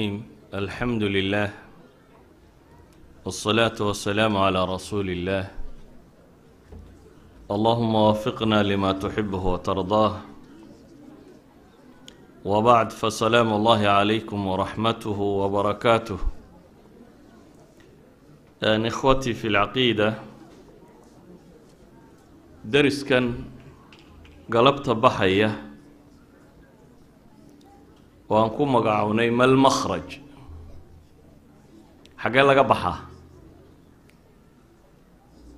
الحمد لله والصلاة والسلام على رسول الله اللهم وفقنا لما تحبه وترضاه وبعد فسلام الله عليكم ورحمته وبركاته أن إخوتي في العقيدة درس كان قلبت بحيه waan ku magacownay malmakhraj xaggee laga baxaa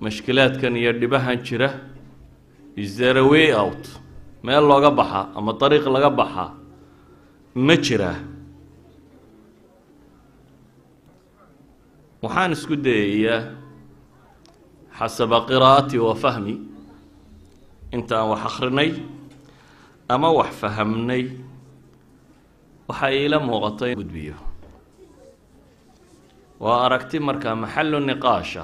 mashkilaadkan iyo dhibahan jira isdere way out meel looga baxaa ama dariiq laga baxaa ma jiraa waxaan isku dayayaa xasaba qiraa'ati wa fahmi intaan wax akrinay ama wax fahamnay waxaa iila muuqato in gudbiyo waa aragti markaa maxalu niqaash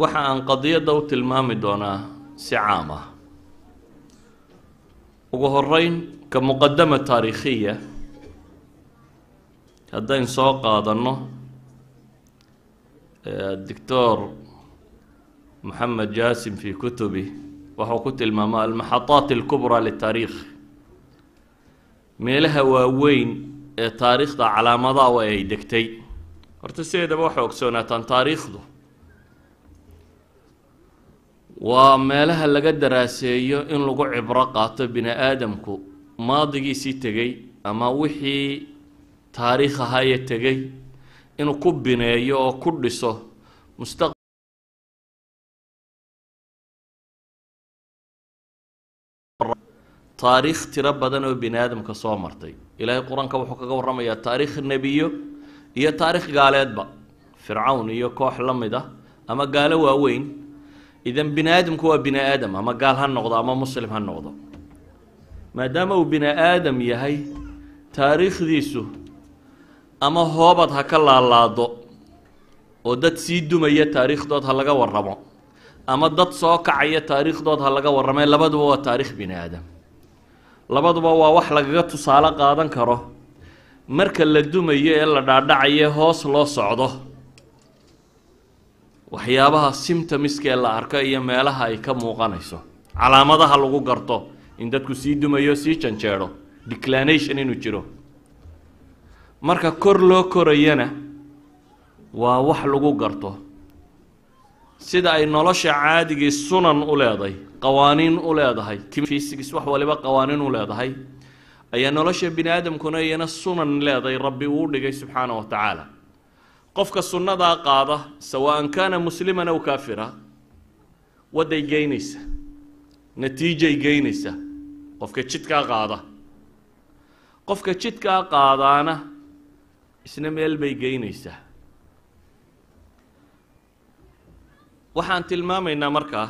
waxa aan qadiyadda u tilmaami doonaa si caam ah ugu horeyn ka muqadama taariikhiya haddayn soo qaadanno doctor maxamed jaasim fii kutubi wuxuu ku tilmaama almaxadaat alkubraa litaariikh meelaha waaweyn ee taariikhda calaamadaha wa ay degtay horta sideedaba waxay ogsoonaataan taariikhdu waa meelaha laga daraaseeyo in lagu cibro qaato bini aadamku maadigiisii tegey ama wixii taariikh ahaaye tegey inuu ku bineeyo oo ku dhiso mustaq taariikh tiro badan oo bini aadamka soo martay ilaahay qur-aanka wuxuu kaga warramayaa taariikh nebiyo iyo taariikh gaaleedba fircawn iyo koox la mid ah ama gaalo waaweyn idan bini aadamku waa bini aadam ama gaal ha noqdo ama muslim ha noqdo maadaama uu bini aadam yahay taariikhdiisu ama hoobad ha ka laalaado oo dad sii dumaya taariikhdood ha laga waramo ama dad soo kacaya taariikhdood ha laga warame labaduba waa taariikh bini aadam labaduba waa wax lagaga tusaale qaadan karo marka la dumayo ee la dhaadhacayo hoos loo socdo waxyaabaha ee la arko iyo meelaha ay ka muuqanayso calaamadaha lagu garto in dadku sii dumayo sii janjeedho declanation inuu jiro marka kor loo korayana waa wax lagu garto sida ay nolosha caadigii sunan u leedahay qawaaniin u leedahay fisigs wax waliba qawaaniin u leedahay ayaa nolosha bini aadamkuna iyana sunan leedahay rabbi uu dhigay subxaana wa tacaala qofka sunnadaa qaada sawaan kaana musliman aw kaafira wadday geynaysa natiijay geynaysa qofka jidkaa qaada qofka jidkaa qaadaana isna meel bay geynaysaa waxaan tilmaamaynaa markaa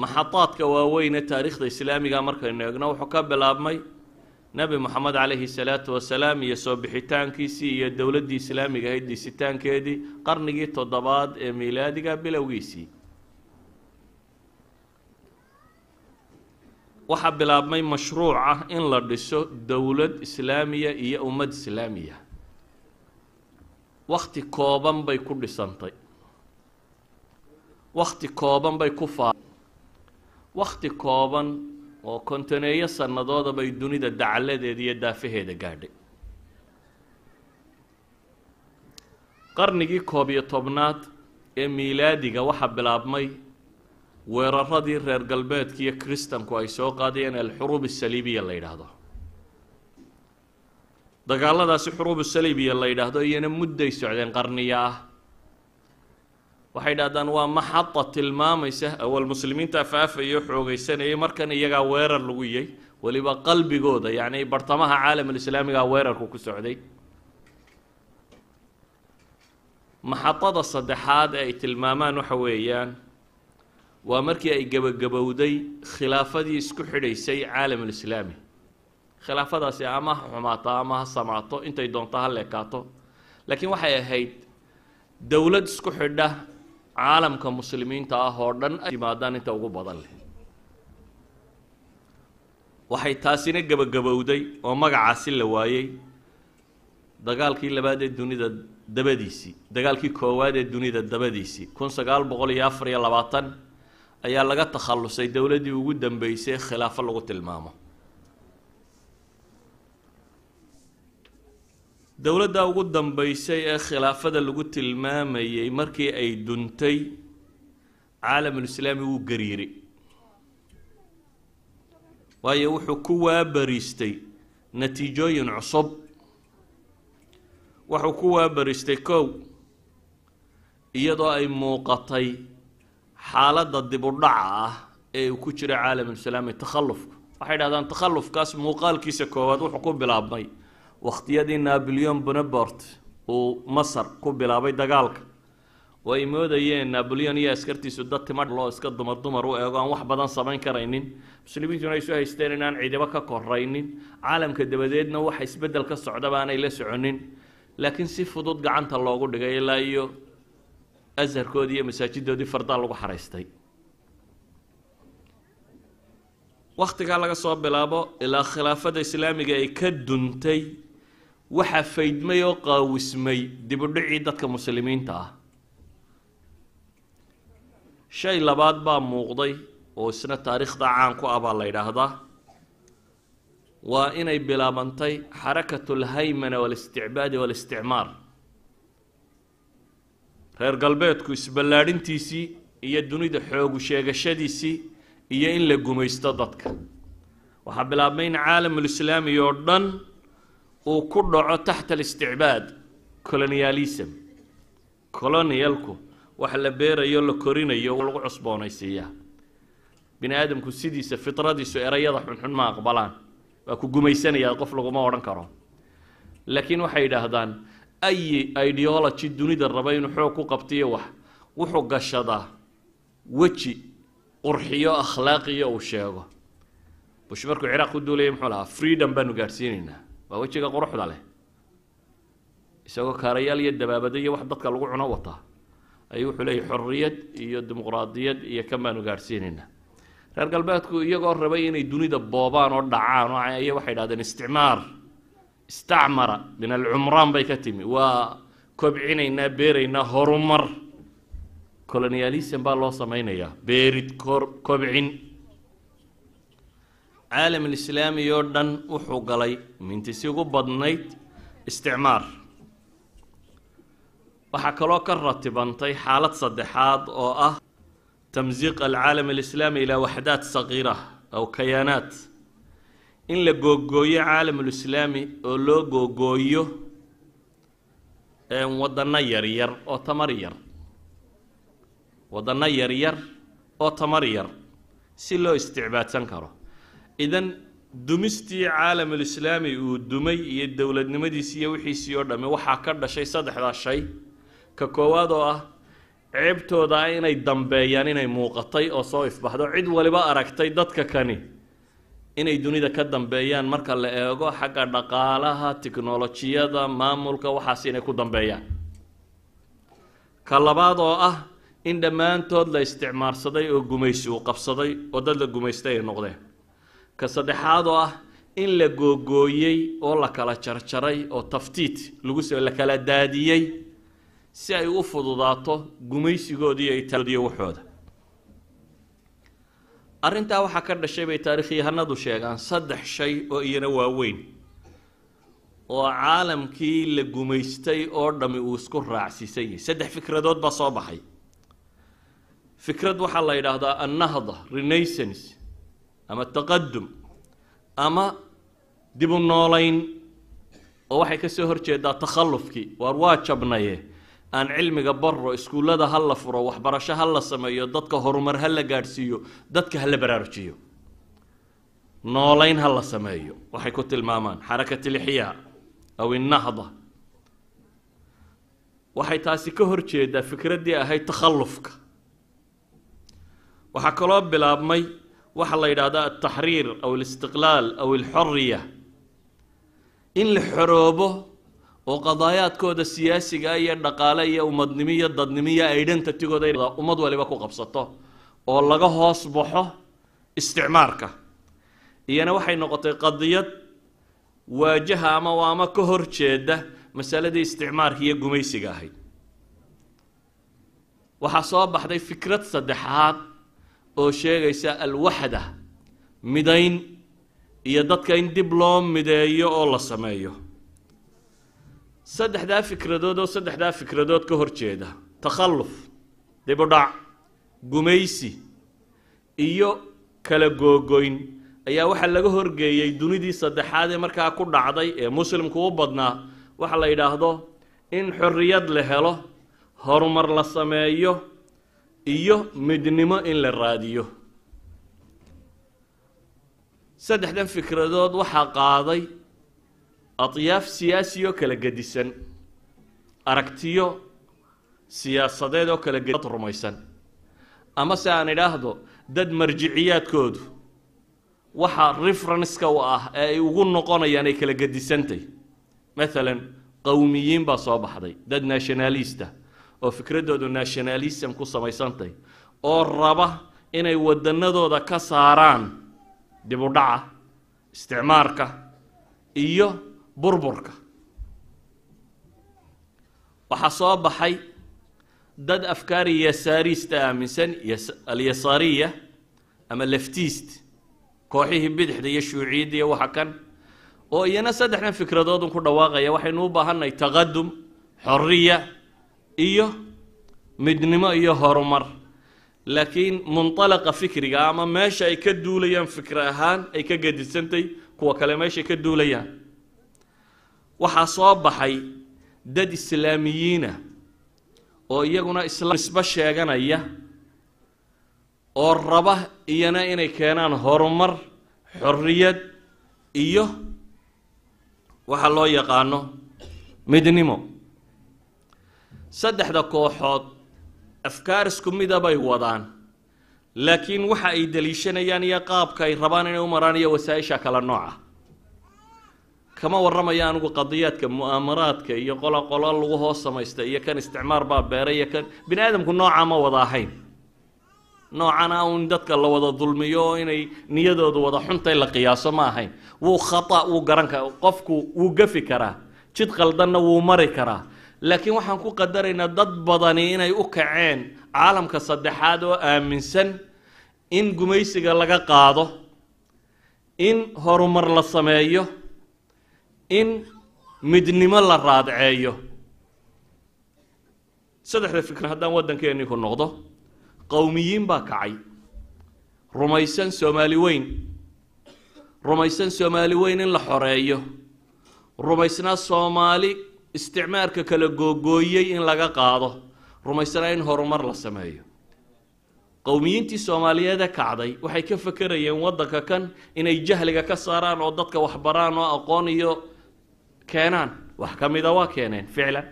maxadaadka ee taarikhda islaamiga markaynu eegno wuxuu ka bilaabmay nebi maxamed calayhi salaatu wasalaam iyo soo bixitaankiisii iyo dowladdii islaamiga ahayd disitaankeedii qarnigii toddobaad ee miilaadiga bilowgiisii waxaa bilaabmay mashruuc ah in la dhiso dowlad islaamiya iyo ummad islaamiya wakhti kooban bay ku dhisantay wakhti kooban bay ku faa wakhti kooban oo kontaneeyo sannadood bay dunida dacaladeeda iyo daafaheeda gaadhay qarnigii koob iyo tobnaad ee miilaadiga waxaa bilaabmay weeraradii reer galbeedka iyo kristanku ay soo qaadayeen alxuruub asaliibiya la yidhaahdo dagaaladaasi xuruubu salibiya la yidhaahdo iyana mudday socdeen qarniya ah waxay dhaahdaan waa maxada tilmaamaysa awal muslimiinta faafaya xoogeysanayay markan iyagaa weerar lagu yay weliba qalbigooda yacni bartamaha caalamulislaamigaa weerarku ku socday maxadada saddexaad ee ay tilmaamaan waxa weeyaan waa markii ay gabagabowday khilaafadii isku xidhaysay caalamulislaami khilaafadaasi ama ha xumaato ama ha samaato intay doonto ha leekaato laakiin waxay ahayd dowlad isku xidha caalamka muslimiinta ah oo dhan ay yimaadaan inta ugu badan leh waxay taasina gabagabowday oo magacaasi la waayey dagaalkii labaad ee dunida dabadiisii dagaalkii koowaad ee dunida dabadiisii kun sagaal boqol iyo afar iyo labaatan ayaa laga takhallusay dowladii ugu dambeysay khilaafo lagu tilmaamo dowladda ugu dambeysay ee khilaafada lagu tilmaamayey markii ay duntay caalamulislaami wuu gariiray waayo wuxuu ku waabariistay natiijooyin cusub wuxuu ku waabariistay kow iyadoo ay muuqatay xaaladda dibudhaca ah ee uu ku jira caalamulislaami takhallufka waxay dhahdaan takhallufkaas muuqaalkiisa koowaad wuxuu ku bilaabmay wakhtiyadii naboleon bonabort uu masar ku bilaabay dagaalka oo ay moodayeen naboleon iyo askartiisu dad tima loo iska dumar dumar u eego aan wax badan samayn karaynin muslimiintuna isu haysteen inaan cidibo ka koraynin caalamka dabadeedna wax isbedel ka socdaba aanay la soconin laakiin si fudud gacanta loogu dhigay ilaa iyo asharkoodii iyo masaajidoodii fardaa lagu xaraystay wakhtigaa laga soo bilaabo ilaa khilaafada islaamiga ay ka duntay waxaa faydmay oo qaawismay dibudhicii dadka muslimiinta ah shay labaad baa muuqday oo isna taariikhda caan ku ah baa la yidhaahdaa waa inay bilaabantay xarakatu alhaymana waalisticbaadi waalisticmaar reer galbeedku isballaadhintiisii iyo dunida xoogu sheegashadiisii iyo in la gumaysto dadka waxaa bilaabmay in caalamulislaami oo dhan uu ku dhaco taxta alisticbaad colonialism colonialku wax la beerayo la korinayo lagu cusboonaysiiyaa bini aadamku sidiisa fitradiisu erayada xunxun ma aqbalaan waa ku gumaysanayaa qof laguma odhan karo laakiin waxay idhaahdaan ayi ideology dunida raba inuu xoog ku qabtiyo wax wuxuu gashadaa weji qurxiyo akhlaaqiyo uu sheego bush markuu ciraaq ku duulayay muxuu lahaa freedom baanu gaadhsiinaynaa waa wejiga quruxda leh isagoo kaarayaal iyo dabaabado iyo wax dadka lagu cuno wataa ayuu wuxuu leeyahy xorriyad iyo dimuqraadiyad iyo kan gaadhsiinaynaa reer galbeedku iyagoo rabay inay dunida boobaan oo dhacaan oo ayay waxay dhahdeen isticmaar istacmara min alcumraan bay ka timi waa kobcinaynaa beeraynaa horumar colonialism baa loo samaynayaa beerid kor kobcin caalam alislaami oo dhan wuxuu galay mintisi ugu badnayd isticmaar waxaa kaloo ka ratibantay xaalad saddexaad oo ah tamsiiq alcaalam alislaami ilaa waxdaad saqiira aw kayaanaat in la googooyo caalam caalamulislaami oo loo googooyo wadanno yaryar oo tamar yar wadanno yaryar oo tamar yar si loo isticbaadsan karo idan dumistii caalamulislaami uu dumay iyo dowladnimadiisii iyo wixiisii oo dhamme waxaa ka dhashay saddexdaa shay ka koowaad oo ah ceebtooda ah inay dambeeyaan inay muuqatay oo soo ifbaxdo cid waliba aragtay dadka kani inay dunida ka dambeeyaan marka la eego xagga dhaqaalaha tiknolojiyada maamulka waxaas inay ku dambeeyaan ka labaad oo ah in dhammaantood la isticmaarsaday oo gumaysi uu qabsaday oo dad la gumaystay ay noqdeen ka saddexaad oo ah in la googooyey oo la kala jarjaray oo taftiit lagus la kala daadiyey si ay u fududaato gumaysigoodii ay taldiyo waxooda arrintaa waxaa ka dhashay bay taariikhyahanadu sheegaan saddex shay oo iyana waaweyn oo caalamkii la gumaystay oo dhammi uu isku raacsiisan yahay saddex fikradood baa soo baxay fikrad waxaa la yidhaahdaa annahda renaissance ama taqadum ama dib u noolayn oo waxay kasoo horjeedaa takhallufkii waar waa jabnaye aan cilmiga baro iskuullada ha la furo waxbarasho ha la sameeyo dadka horumar ha la gaadhsiiyo dadka ha la baraarujiyo noolayn ha la sameeyo waxay ku tilmaamaan xarakatilixyaa aw innahda waxay taasi ka horjeedaa fikraddii ahayd takhallufka waxaa kaloo bilaabmay waxaa la yidhaahdaa altaxriir aw alistiqlaal aw alxoriya in la xoroobo oo qadaayaadkooda siyaasiga ah iyo dhaqaale iyo umadnimo iyo dadnimo iyo identitigooda ummad waliba ku qabsato oo laga hoos baxo isticmaarka iyana waxay noqotay qadiyad waajaha ama ama ka horjeeda masaladii isticmaarka iyo gumaysiga ahayd waxaa soo baxday fikrad saddexaad oo sheegaysa alwaxda midayn iyo dadka in dib loo mideeyo oo la sameeyo saddexdaa fikradood oo saddexdaa fikradood ka horjeeda takhalluf dibudhac gumaysi iyo kala googoyn ayaa waxaa laga horgeeyey dunidii saddexaad ee markaa ku dhacday ee muslimku u badnaa waxa la yidhaahdo in xorriyad la helo horumar la sameeyo iyo midnimo in la raadiyo saddexdan fikradood waxaa qaaday adyaaf siyaasi oo kala gedisan aragtiyo siyaasadeed oo kala ged rumaysan ama se aan idhaahdo dad marjiciyaadkoodu waxaa referenska u ah ee ay ugu noqonayaan ay kala gedisantay maalan qowmiyiin baa soo baxday dad nationalista oo fikradoodu nationalism ku samaysantahy oo raba inay wadanadooda ka saaraan dibudhaca isticmaarka iyo burburka waxaa soo baxay dad afkaari yasaariista aaminsan alyasaariya ama leftiist kooxihii bidixda iyo shuuciyadda iyo waxa kan oo iyana saddexdan fikradoodun ku dhawaaqaya waxaynu u baahannahay taqadum xoriya iyo midnimo iyo horumar laakiin munalaqa fikriga ama meesha ay ka duulayaan fikr ahaan ay ka gadisantay kuwa kale meeshay ka duulayaan waxaa soo baxay dad islaamiyiina oo iyaguna islaam nisbe sheeganaya oo raba iyana inay keenaan horumar xorriyad iyo waxaa loo yaqaano midnimo saddexda kooxood afkaar isku mida bay wadaan laakiin waxa ay daliishanayaan iyo qaabka ay rabaan inay u maraan iyo wasaa-isha kala nooca kama warramaya anugu qadiyaadka mu'aamaraadka iyo qola qola lagu hoos samaysta iyo kan isticmaar baa beera iyo kan bini aadamku noocaa ma wada ahayn noocana un dadka la wada dulmiyo oo inay niyadoodu wada xuntay la qiyaaso ma ahayn wuu khata wuu garan kara qofku wuu gafi karaa jid qaldanna wuu mari karaa laakiin waxaan ku qadaraynaa dad badani inay u kaceen caalamka saddexaad oo aaminsan in gumaysiga laga qaado in horumar la sameeyo in midnimo la raadceeyo saddexda fikr haddaan waddankeennii ku noqdo qowmiyiin baa kacay rumaysan soomaali weyn rumaysan soomaali weyn in la xoreeyo rumaysnaa soomaali isticmaarka kala googooyey in laga qaado rumaysanaa in horumar la sameeyo qowmiyiintii soomaaliyeedee kacday waxay ka fakerayeen waddanka kan inay jahliga ka saaraan oo dadka waxbaraan oo aqoon iyo keenaan wax ka mida waa keeneen ficlan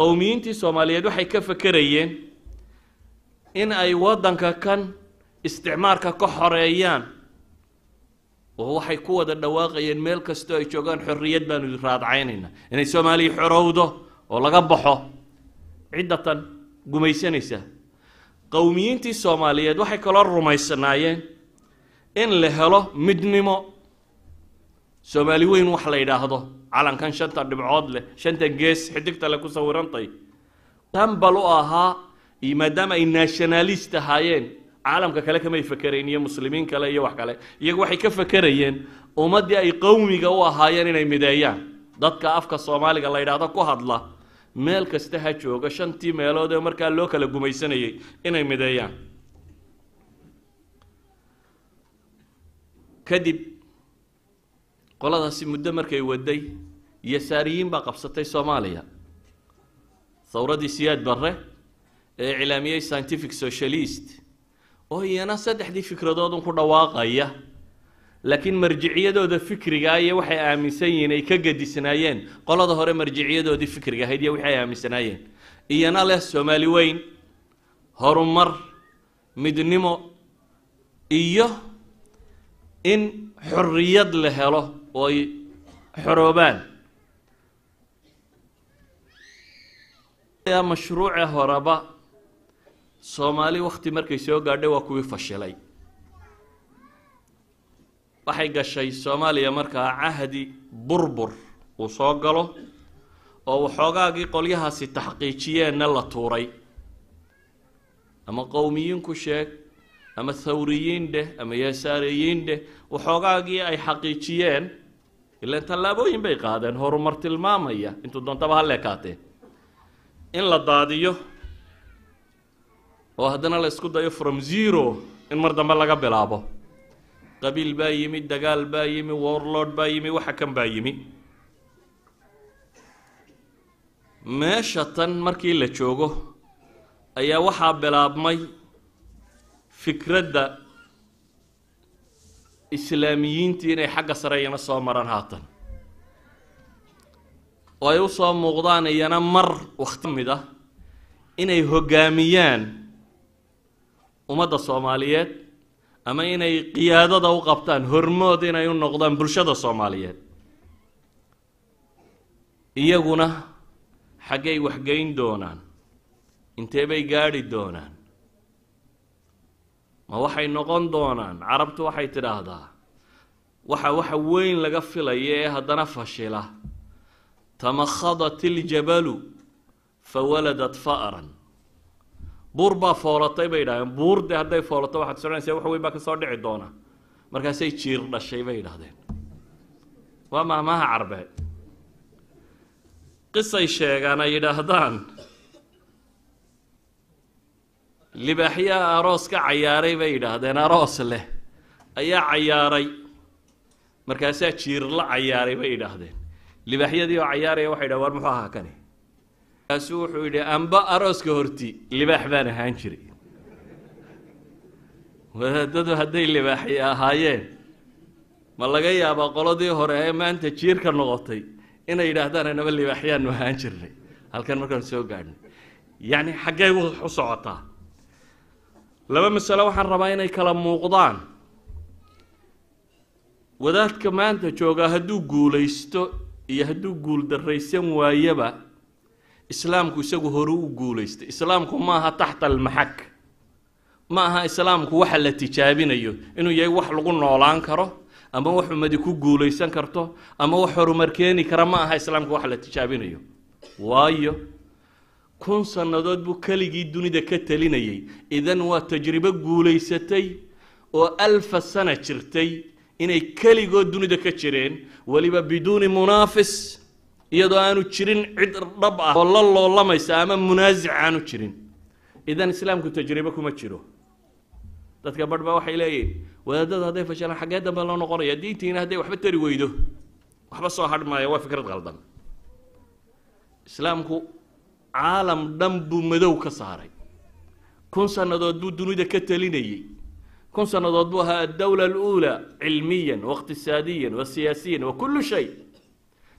qowmiyiintii soomaaliyeed waxay ka fakerayeen in ay waddanka kan isticmaarka ka xoreeyaan oo waxay ku wada dhawaaqayeen meel kastoo ay joogaan xorriyad baanu raadcaynaynaa inay soomaaliya xorowdo oo laga baxo ciddatan gumaysanaysa qowmiyiintii soomaaliyeed waxay kaloo rumaysnaayeen in la helo midnimo soomaali weyn wax la yidhaahdo calankan shanta dhibcood leh shanta gees xidigta leh ku sawirantay hambal u ahaa maadaama ay nationalist ahaayeen caalamka kale kamay fekerayn iyo muslimiin kale iyo wax kale iyagu waxay ka fekerayeen ummaddii ay qowmiga u ahaayeen inay mideeyaan dadka afka soomaaliga la yidhaahdo ku hadla meel kasta ha jooga shantii meelood ee markaa loo kala gumaysanayay inay mideeyaan kadib qoladaasi muddo markay waday yasaariyiin baa qabsatay soomaaliya thawradii siyaad barre ee iclaamiyey scientific socialist oo oh, iyana saddexdii fikradoodun ku dhawaaqaya laakiin marjiciyadooda fikrigaa ah iyo waxay aaminsan yihiin ay ka gadisnaayeen qolada hore marjiciyadoodii fikriga ahayd iyo wixii aaminsanaayeen iyana leh soomaali weyn horumar midnimo iyo in xorriyad la helo oo ay xoroobaan mashruuce horeba soomaali wakti markay soo gaadhay waa kuwii fashilay waxay gashay soomaaliya markaa cahdi burbur uu soo galo oo waxoogaagii qolyahaasi taxqiijiyeenna la tuuray ama qowmiyiinku sheeg ama thawriyiin dheh ama yasaariyiin dheh waxoogaagii ay xaqiijiyeen ilan tallaabooyin bay qaadeen horumar tilmaamaya intuu doontaba haleekaatee in la daadiyo oo haddana la isku dayo from zero in mar dambe laga bilaabo qabiil baa yimi dagaal baa yimi warlord baa yimi waxa kan baa yimi meesha tan markii la joogo ayaa waxaa bilaabmay fikradda islaamiyiintii inay xagga sare iyana soo maran haatan oo ay usoo muuqdaan iyana mar wakhti mid ah inay hogaamiyaan ummadda soomaaliyeed ama inay qiyaadada u qabtaan hormood inay u noqdaan bulshada soomaaliyeed iyaguna xaggay waxgeyn doonaan intee bay gaadhi doonaan ma waxay noqon doonaan carabtu waxay tidhaahdaa waxa waxa weyn laga filaya ee haddana fashila tamakhadat iljabalu fawaladat fa'ran buur baa foolatay bay idhahdeen buur dee hadday foolato waxaad soconaysaa wax weyn baa ka soo dhici doona markaasay jiir dhashay bay yidhaahdeen waa mahmaaha carbeed qisay sheegaan ay yidhaahdaan libaaxyaha aroos ka cayaaray bay yidhaahdeen aroos leh ayaa cayaaray markaasaa jiir la cayaaray bay yidhaahdeen libaaxyadii oo cayaaraya waxay dhaha war muxuu ahaa kani kaasu wuxuu yidhi amba arooska horti libaax baan ahaan jiray wadaadadu hadday libaaxi ahaayeen ma laga yaabaa qoladii hore ee maanta jiirka noqotay inay yidhaahdaan inaba libaaxyaannu ahaan jirnay halkan markaan soo gaadhnay yacni xaggee u socotaa laba masalo waxaan rabaa inay kala muuqdaan wadaadka maanta joogaa hadduu guulaysto iyo hadduu guul darraysan islaamku isagu hore u guulaystay islaamku maaha taxta almaxak ma aha islaamku waxa la tijaabinayo inuu yahay wax lagu noolaan karo ama wax umadi ku guulaysan karto ama wax horumar keeni kara ma aha islaamku wax la tijaabinayo waayo kun sannadood buu keligii dunida ka talinayay idan waa tajribo guulaysatay oo alfa sana jirtay inay keligood dunida ka jireen weliba biduuni munaafis iyadoo aanu jirin cid dhab ah oo la loolamaysa ama munaasic aanu jirin idan islaamku tajribo kuma jiro dadka barh baa waxay leeyihin wadaadada hadday fashalaan xaggee dambe loo noqonaya diintiina hadday waxba tari weydo waxba soo hadh maaya waa fikrad qaldan islaamku caalam dhan buu madow ka saaray kun sannadood buu dunida ka talinayey kun sannadood buu ahaa addawla aluulaa cilmiyan waiktisaadiyan wa siyaasiyan wa kullu shay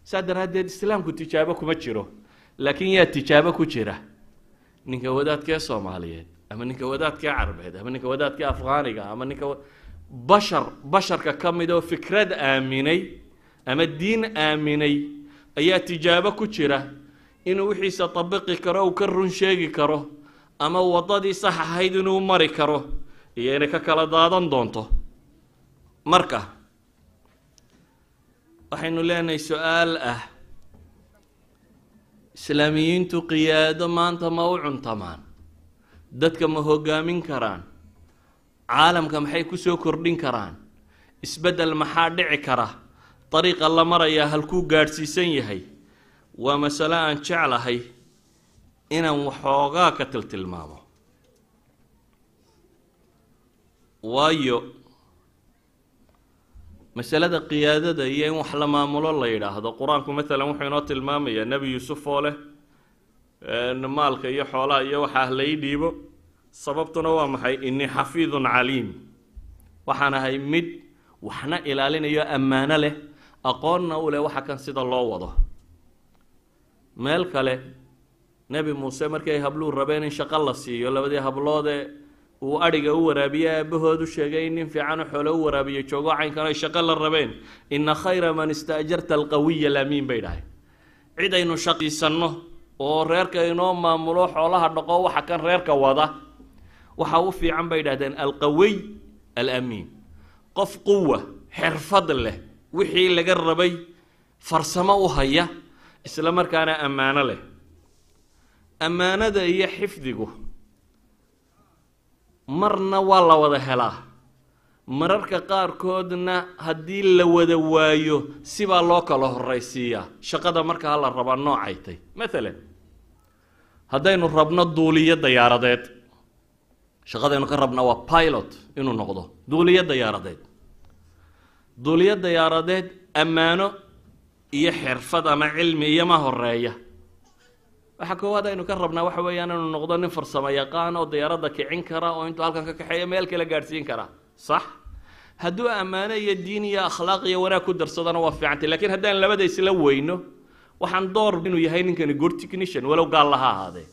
saa daraaddeed islaamku tijaabo kuma jiro laakiin yaa tijaabo ku jira ninka wadaadkee soomaaliyeed ama ninka wadaadkee carabeed ama ninka wadaadkee afghaaniga ama ninka bashar basharka ka mid oo fikrad aaminay ama diin aaminay ayaa tijaabo ku jira inuu wixiisa tabiqi karo uu ka run sheegi karo ama waddadii sax ahayd inuu mari karo iyo inay ka kala daadan doonto marka waxaynu leenahay su-aal ah islaamiyiintu qiyaado maanta ma u cuntamaan dadka ma hogaamin karaan caalamka maxay kusoo kordhin karaan isbeddel maxaa dhici kara dariiqa la marayaa halkuu gaadhsiisan yahay waa masale aan jeclahay inaan waxoogaa ka tiltilmaamo waayo masalada qiyaadada iyo in wax la maamulo la yidhaahdo qur-aanku matalan wuxuu inoo tilmaamayaa nebi yuusuf oo leh maalka iyo xoolaha iyo waxaah la ii dhiibo sababtuna waa maxay inii xafiidun caliim waxaan ahay mid waxna ilaalinayo ammaano leh aqoonna u leh waxa kan sida loo wado meel kale nebi muuse markay habluu rabeen in shaqo la siiyo labadii habloodee uu adhiga u waraabiye aabahood u sheegay in nin fiican u xoolo u waraabiyo joogo caynkan ay shaqo la rabeen ina khayra man istaajarta alqawiya laamiin bay dhahay cidaynu shaqiisanno oo reerka inoo maamulo xoolaha dhaqo waxa kan reerka wada waxa u fiican bay dhahdeen alqawiy alamiin qof quwa xirfad leh wixii laga rabay farsamo u haya isla markaana ammaano leh ammaanada iyo xifdigu marna waa la wada helaa mararka qaarkoodna haddii la wada waayo sibaa loo kala horraysiiyaa shaqada marka hala rabaa noocay tay matalan haddaynu rabno duuliyo dayaaradeed shaqadaynu ka rabna waa pilot inuu noqdo duuliyo dayaaradeed duuliyo dayaaradeed ammaano iyo xirfad ama cilmi iyoma horeeya waxaa koowaad aynu ka rabnaa waxa weeyaan inuu noqdo nin farsamo yaqaan oo diyaaradda kicin kara oo intuu halkan ka kaxeeya meel kale gaadhsiin kara sax hadduu ammaano iyo diin iyo akhlaaq iyo wanaag ku darsadana waa fiicantay lakiin haddaan labada isla weyno waxaan door inuu yahay ninkani good walow gaalla ha ahaadee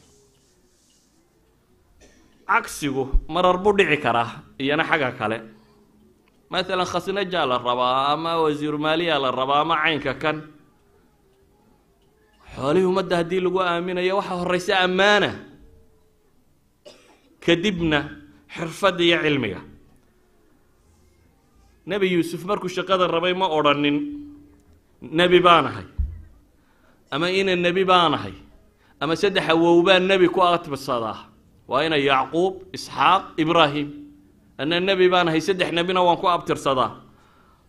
cagsigu marar buu dhici karaa iyana xagga kale maalan khasnaja la rabaa ama wasiiru maaliya la rabaa ama caynka kan xoolihii ummadda haddii lagu aaminayo waxaa horeysa ammaana kadibna xirfadda iyo cilmiga nebi yuusuf markuu shaqada rabay ma odrhanin nebi baan ahay ama ina nebi baan ahay ama saddex awow baa nebi ku atbasadaa waa ina yacquub isxaaq ibraahim anna nebi baan ahay saddex nebina waan ku abtirsadaa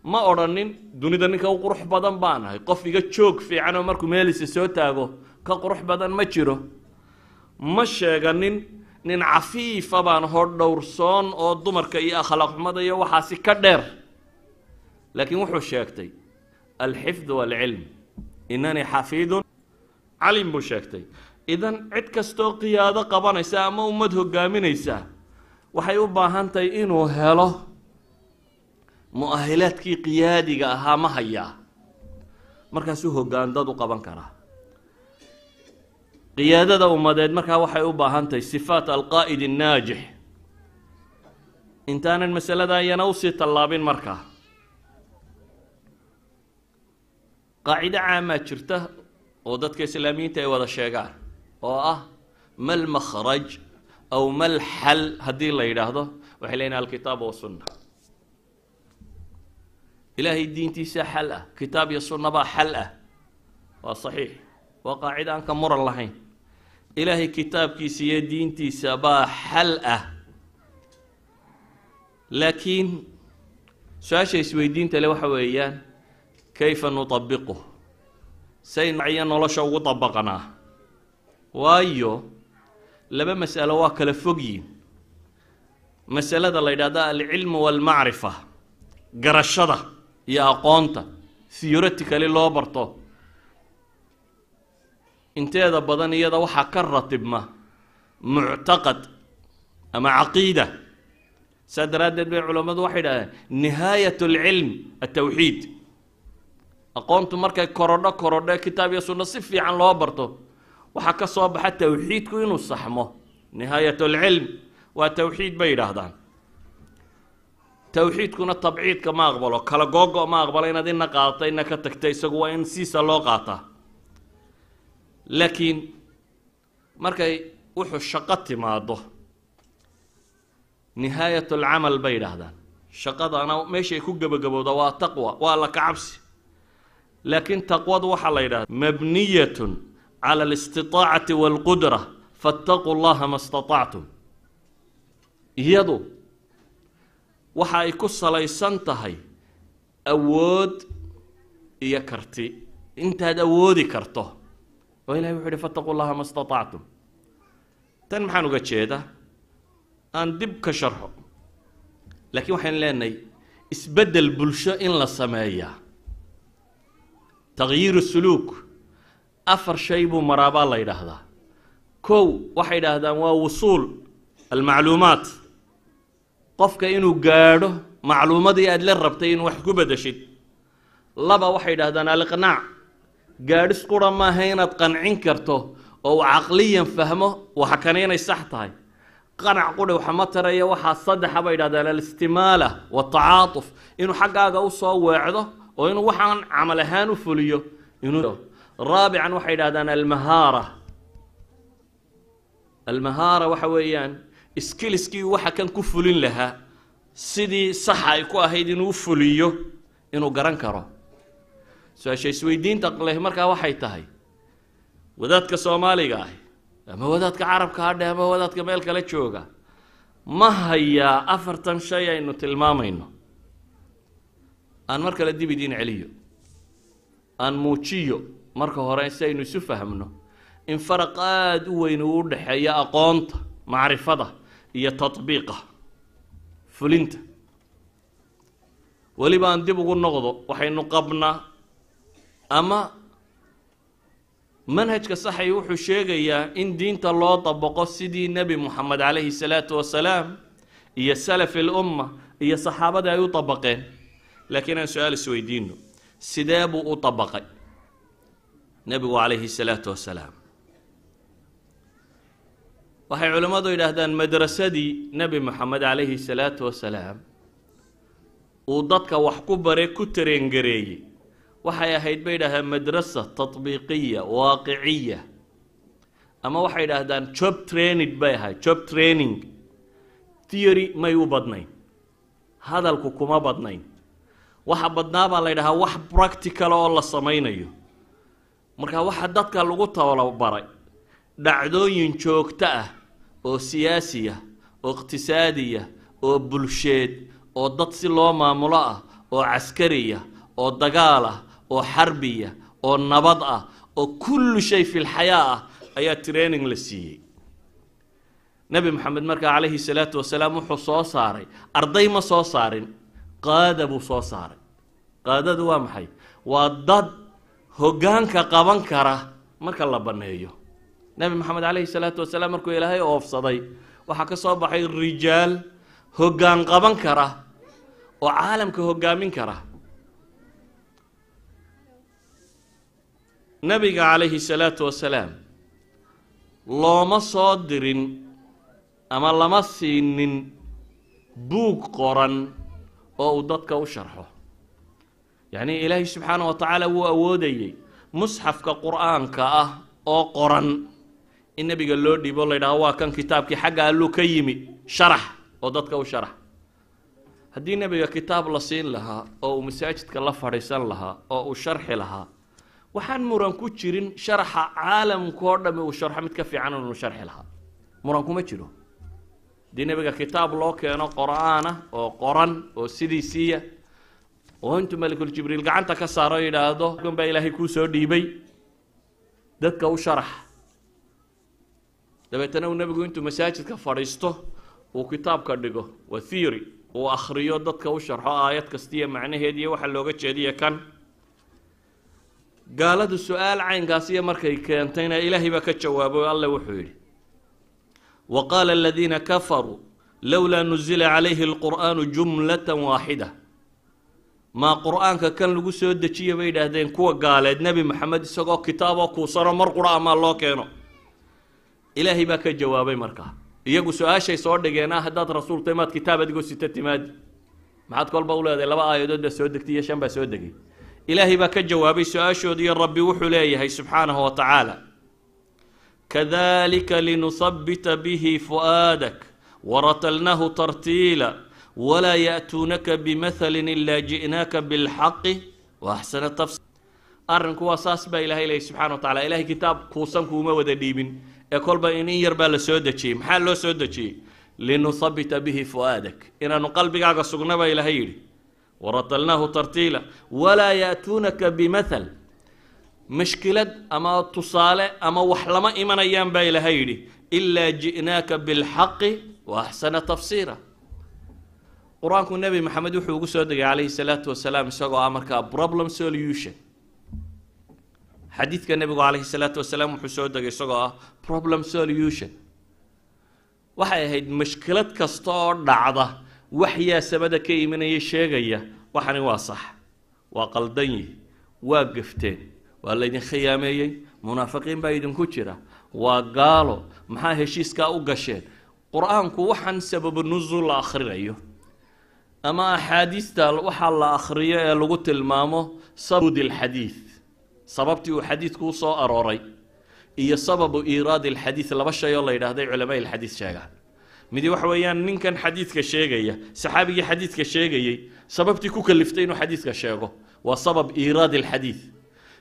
ma odhanin dunida ninka u qurux badan baan ahay qof iga joog fiicanoo markuu meelisa soo taago ka qurux badan ma jiro ma sheeganin nin cafiifa baan hor dhowrsoon oo dumarka iyo akhlaaq xumada iyo waxaasi ka dheer laakiin wuxuu sheegtay alxifd waalcilm inanii xafiidun calim buu sheegtay idan cid kastoo qiyaado qabanaysa ama ummad hogaaminaysa waxay u baahan tahay inuu helo muahilaadkii qiyaadiga ahaa ma hayaa markaasuu dad u qaban karaa qiyaadada ummadeed markaa waxay u baahan tahay sifaat alqaa'id annaajix intaanan masaladan yana usii tallaabin markaa qaacido caamaa jirta oo dadka islaamiyiinta ay wada sheegaan oo ah mal makhraj aw ma xal haddii la yidhaahdo waxay leeyihin alkitaab sunna ilaahay diintiisaa xal ah kitaab iyo sunnabaa xal ah waa saxiix waa qaacida aan ka muran lahayn ilaahay kitaabkiisa iyo diintiisa baa xal ah laakiin su-aasha isweydiinta le waxa weeyaan kayfa nutabiquh say maciyo nolosha ugu dabaqanaa waayo laba mas'alo waa kala fogyiin masalada la yidhahda alcilmu waalmacrifa garashada iyo aqoonta theoretically loo barto inteeda badan iyada waxaa ka ratibma muctaqad ama caqiida saa daraaddeed bay culammadu waxay idhahdeen nihaayat alcilm altawxiid aqoontu markay korodho korodho kitaab iyo sunno si fiican loo barto waxaa ka soo baxa tawxiidku inuu saxmo nihaayat alcilm waa tawxiid bay yidhaahdaan tawxiidkuna tabciidka ma aqbalo kala googo ma aqbalo inaad ina qaadata ina ka tagta isagu waa in siisa loo qaataa laakiin markay wuxuu shaqo timaado nihaayat alcamal bay yidhaahdaan shaqadana meeshay ku gebagabowda waa taqwa waa la kacabsi laakiin taqwadu waxaa la yidhahda mabniyatun cala alistiaacati waalqudra faataquu llaha ma istatactum iyadu waxa ay ku salaysan tahay awood iyo karti intaad awoodi karto oo ilahay wuxuu ihi fataquu llaha ma staطactum tan maxaan uga jeeda aan dib ka sharxo laakiin waxaan leenahay isbeddel bulsho in la sameeyaa takyiiru suluuk afar shay buu maraabaa la yidhaahdaa kow waxay idhaahdaan waa wusuul almacluumaat qofka inuu gaadho macluumadii aad la rabtay inuu wax ku bedeshid laba waxay idhahdaan aliqnaac gaadhis qura maaha inaad qancin karto oo uu caqliyan fahmo waxa kana inay sax tahay qanac qudhi ma taraya waxaa saddexa bay alistimaala waltacaatuf inuu xaggaaga u soo weecdo oo inuu waxaan camal ahaan u fuliyo inuu raabican waxay idhahdaan almahaara almahaara waxa weeyaan skilskii waxa kan ku fulin lahaa sidii saxa ay ku ahayd inuu fuliyo inuu garan karo su-aasha isweydiinta leh markaa waxay tahay wadaadka soomaaliga ah ama wadaadka carabka hadhe ama wadaadka meel kale jooga ma hayaa afartan shay aynu tilmaamayno aan mar kale dib idiin celiyo aan muujiyo marka hore si aynu isu fahmno in faraq aada u weyn uu dhexeeyo aqoonta macrifada iyo taطbiiqa fulinta weliba aan dib ugu noqdo waxaynu qabnaa ama manhajka saxay wuxuu sheegayaa in diinta loo dabaqo sidii nebi moxamed calayhi salaatu wasalaam iyo salafi lumma iyo saxaabadii ay u dabaqeen laakiin aan su-aal isweydiino sidee buu u dabaqay nebigu calayhi salaatu wasalaam waxay culimmadu yidhaahdaan madrasadii nebi moxamed calayhi salaatu wasalaam uu dadka wax ku bare ku tareengareeyey waxay ahayd bay yidhahdaan madrasa tatbiiqiya waaqiciya ama waxay yidhaahdaan job training bay ahayd job training theory may u badnayn hadalku kuma badnayn waxa badnaa baa la ydhahaa wax practical oo la samaynayo marka waxa dadka lagu tababaray dhacdooyin joogto ah oo siyaasiya oo iqtisaadiya oo bulsheed oo dad si loo maamulo ah oo caskariya oo dagaal ah oo xarbiya oo nabad ah oo kullu shay filxayaa ah ayaa training la siiyey nebi maxamed markaa calayhi salaatu wasalaam wuxuu soo saaray arday ma soo saarin qaada buu soo saaray qaadadu waa maxay waa dad hoggaanka qaban kara marka la banneeyo nebi maxamed calayhi salaatu wasalaam markuu ilaahay oofsaday waxaa ka soo baxay rijaal hoggaan qaban kara oo caalamka hoggaamin kara nebiga calayhi salaatu wasalaam looma soo dirin ama lama siinin buug qoran oo uu dadka u sharxo yacnii ilaahay subxaana wa tacaala wuu awoodayey musxafka qur-aanka ah oo qoran in nabiga loo la laydhaho waa kan kitaabkii xagga alluu ka yimi sharax oo dadka u sharax haddii nebiga kitaab la siin lahaa oo uu masaajidka la fadhiisan lahaa oo uu sharxi lahaa waxaan muran ku jirin sharaxa caalamka oo dhami uu sharxo mid ka fiican inuu sharxi lahaa muran kuma jiro haddii nebiga kitaab loo keeno qor aana oo qoran oo sidiisiiya oo intuu malikul jibriil gacanta ka saaro yidhaahdo kan baa ilaahay soo dhiibay dadka u sharax dabeetana uu nebigu intuu masaajidka fadhiisto uu kitaabka dhigo waa theory uu akhriyo dadka u sharxo aayad kasta iyo macnaheed iyo waxa looga jeediya kan gaaladu su-aal caynkaasiyo markay keentayna ilaahay baa ka jawaabo alle wuxuu yidhi wa qaala aladiina kafaruu lowlaa nuzila calayhi alqur'aanu jumlatan waaxida maa qur-aanka kan lagu soo dejiya bay yidhaahdeen kuwa gaaleed nebi maxamed isagoo kitaaboo kuusano mar qura amaa loo keeno ilaahay baa ka jawaabay markaa iyagu su-aashay soo dhigeen dhigeena haddaad rasuul maad kitaab adigoo sita timaadi maxaad kolba u leedahay laba aayadood baa soo degtay iyo shan baa soo degay ilaahay baa ka jawaabay su-aashoodiiyo rabbi wuxuu leeyahay subxaanahu wa tacaala kadalika linuhabbita bihi fu'aadak waratalnahu tartiila walaa ya'tuunaka bimathalin ilaa ji'naaka bilxaqi wa axsana tafsi arrinku waa saas baa ilahay leeyay subxana wa tacala ilahay kitaab kuusan kuuma wada dhiibin ee kolba inin yar baa la soo dejiyey maxaa loo soo dejiyey linuhabita bihi fu'aadak inaanu qalbigaaga sugna baa ilaahay yidhi waratalnaahu tartiila walaa yaatuunaka bimathal mashkilad ama tusaale ama wax lama imanayaan baa ilaahay yidhi ilaa ji'naaka bilxaqi wa axsana tafsiira qur-aanku nebi maxamed wuxuu ugu soo degay calayhi salaatu wasalaam isagoo amarkaa ah problem solution xadiidka nebigu calayhi salaatu wasalaam wuxuu soo degay isagoo ah problem solution waxay ahayd mashkilad kasta oo dhacda waxyaa samada ka imanaya sheegaya waxani waa sax waa qaldanyi waa gafteen waa laydin khiyaameeyey munaafiqiin baa idinku jira waa gaalo maxaa heshiiskaa u gasheen qur-aanku waxaan sababu nusul la akhrinayo ama axaadiista waxaa la akhriyo ee lagu tilmaamo sabud alxadiid sababtii uu xadiidku usoo arooray iyo sababu iiraadi alxadiid laba shay oo la yidhaahday culamaa ilxadiid sheegaan midi waxa weeyaan ninkan xadiidka sheegaya saxaabigii xadiidka sheegayey sababtii ku kaliftay inuu xadiidka sheego waa sabab iiraadi alxadiid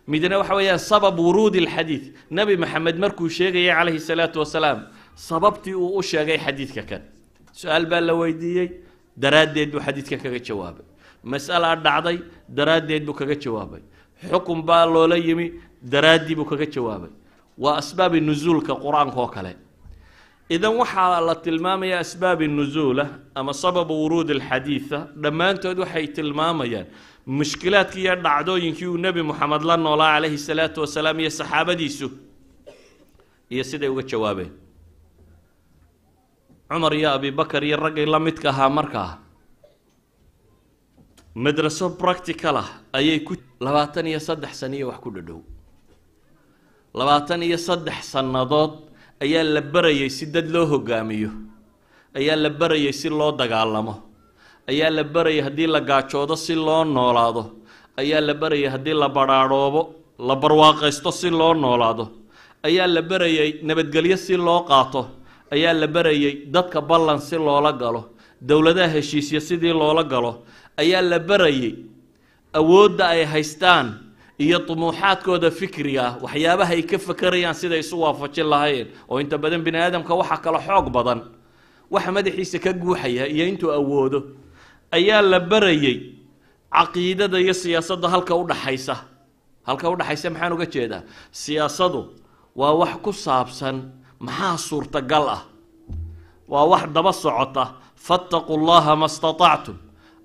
midina waxa weeyaan sabab wuruudi alxadiid nebi maxamed markuu sheegayay calayhi salaatu wasalaam sababtii uu u sheegay xadiidka kan su-aal baa la weydiiyey daraaddeed buu xadiidka kaga jawaabay mas'alaa dhacday daraaddeed buu kaga jawaabay xukun baa loola yimi daraaddii buu kaga jawaabay waa asbaabi nusuulka qur-aanka oo kale idan waxaa la tilmaamayaa asbaabi nusuula ama sababa wuruudi alxadiida dhammaantood waxay tilmaamayaan mushkilaadkii iyo dhacdooyinkii uu nebi moxamed la noolaa calayhi salaatu wasalaam iyo saxaabadiisu iyo siday uga jawaabeen cumar iyo abi bakar iyo raggay la midka ahaa markaa madraso practical ah ayay ku labaatan iyo saddex saniyo wax ku dhadhow labaatan iyo saddex sannadood ayaa la barayay si dad loo hogaamiyo ayaa la barayay si loo dagaalamo ayaa la barayay haddii la gaajoodo si loo noolaado ayaa la barayay haddii la badhaadhoobo la barwaaqaysto si loo noolaado ayaa la barayay nabadgelyo si loo qaato ayaa la barayay dadka ballan si loola galo dowladaha heshiisya sidii loola galo ayaa la barayay awoodda ay haystaan iyo dumuuxaadkooda fikriga ah waxyaabaha ay ka fakerayaan siday isu waafajin lahayn oo inta badan bini aadamka waxa kale xoog badan wax madaxiisa ka guuxaya iyo intuu awoodo ayaa la barayay caqiidada iyo siyaasadda halka u udhaxaysa halka u udhaxaysa maxaan uga jeedaa siyaasadu waa wax ku saabsan maxaa suurtagal ah waa wax daba socota fattaquu llaha ma statactum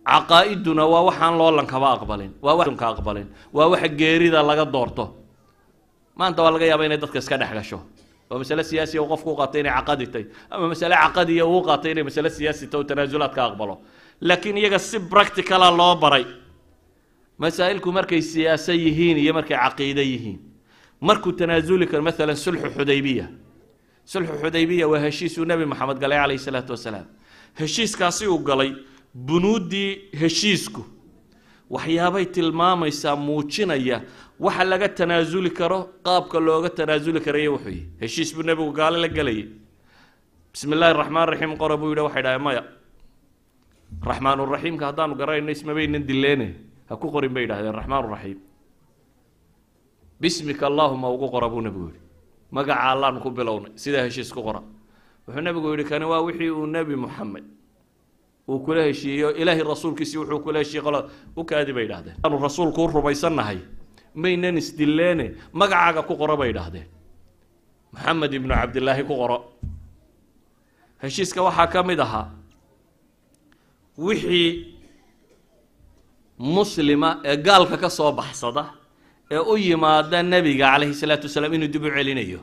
caqaa waa waxaan loolankaba aqbalin waa wanka aqbalin waa waxa geerida laga doorto maanta waa laga yaaba inay dadka iska dhex gasho waa masale siyaasiya uu qofku u qaatay inay caqadi tay ama masale caqadiya uu qaatay inay masale siyaasi ta oo aqbalo laakiin iyaga si practicala ah loo baray masaa'ilku markay siyaase yihiin iyo markay caqiide yihiin markuu tanaasuli karo maalan sulxu xudaybiya sulxu xudaybiya waa heshiisuu nebi maxamed galay calayhi salaatu wasalaam heshiiskaasi uu galay bunuuddii heshiisku waxyaabay tilmaamaysaa muujinaya waxa laga tanaasuli karo qaabka looga tanaasuli karayo wuxuu yihi heshiis buu nebigu gaalo la gelayay bismi illaahi raxmaan raxiim qora buu yidhi waxay dhahay maya raxmaanuraxiimka haddaanu garanayno ismabaynan dileene ha ku qorin bay yidhahdeen raxmaanuraxiim bismika allahuma ugu qora buu nebigu yihi magaca allaanu ku bilownay sidaa heshiis ku qora wuxuu nebigu yidhi kani waa wixii uu nebi muxamed uu kula heshiiyo ilaahay rasuulkiisi wuxuu kula heshiiye qolada u kaadi bay idhahdeen aanu rasuulku u rumaysannahay maynan isdilleene magacaaga ku qoro bay dhahdeen maxamed ibnu cabdillaahi ku qoro heshiiska waxaa ka mid ahaa wixii muslima ee gaalka ka soo baxsada ee u yimaada nebiga calayhi salaatu wasalaam inuu dib u celinayo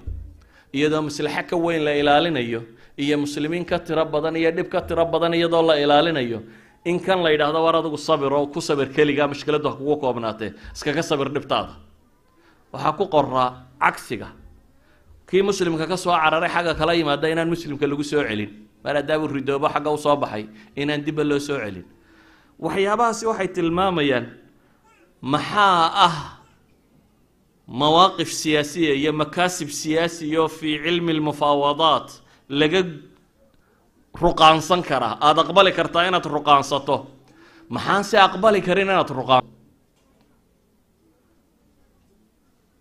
iyadoo maslaxo ka weyn la ilaalinayo iyo muslimiin ka tiro badan iyo dhib ka tiro badan iyadoo la ilaalinayo in kan la yidhaahdo waar adigu sabiroo ku sabir keligaa mushkiladdu ha kugu koobnaatee iskaga sabir dhibtaada waxaa ku qoraa cagsiga kii muslimka ka soo cararay xagga kala yimaada inaan muslimka lagu soo celin maadaabuu ridoobo xagga u soo baxay inaan dibba loo soo celin waxyaabahaasi waxay tilmaamayaan maxaa ah mawaaqif siyaasiya iyo makaasib siyaasiyo fii cilmi lmufaawadaat laga ruqaansan karaa aada aqbali kartaa inaad ruqaansato maxaan se aqbali karin inaad ruqaan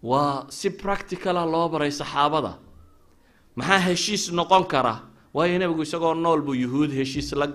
waa si practicala loo baray saxaabada maxaa heshiis noqon kara waayo nebigu isagoo nool buu yuhuud heshiis la